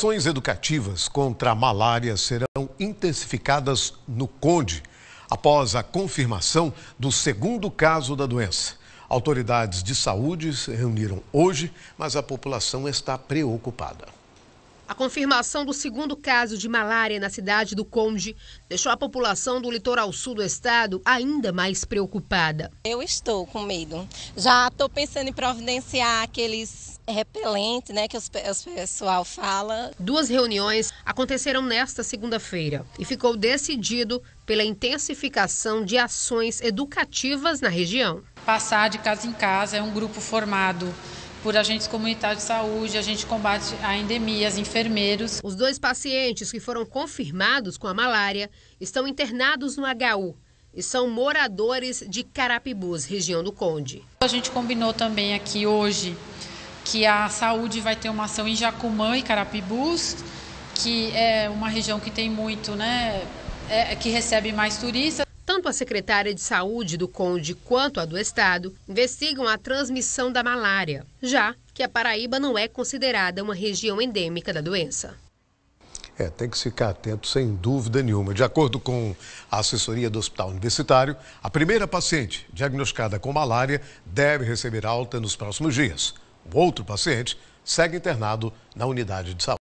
Ações educativas contra a malária serão intensificadas no Conde, após a confirmação do segundo caso da doença. Autoridades de saúde se reuniram hoje, mas a população está preocupada. A confirmação do segundo caso de malária na cidade do Conde deixou a população do litoral sul do estado ainda mais preocupada. Eu estou com medo. Já estou pensando em providenciar aqueles repelente, né, que os, os pessoal fala. Duas reuniões aconteceram nesta segunda-feira e ficou decidido pela intensificação de ações educativas na região. Passar de casa em casa é um grupo formado por agentes comunitários de saúde, a gente combate a endemias, enfermeiros. Os dois pacientes que foram confirmados com a malária estão internados no HU e são moradores de Carapibus, região do Conde. A gente combinou também aqui hoje que a saúde vai ter uma ação em Jacumã e Carapibus, que é uma região que tem muito, né, é, que recebe mais turistas. Tanto a secretária de Saúde do Conde quanto a do Estado investigam a transmissão da malária, já que a Paraíba não é considerada uma região endêmica da doença. É, tem que ficar atento, sem dúvida nenhuma. De acordo com a assessoria do Hospital Universitário, a primeira paciente diagnosticada com malária deve receber alta nos próximos dias. O outro paciente segue internado na unidade de saúde.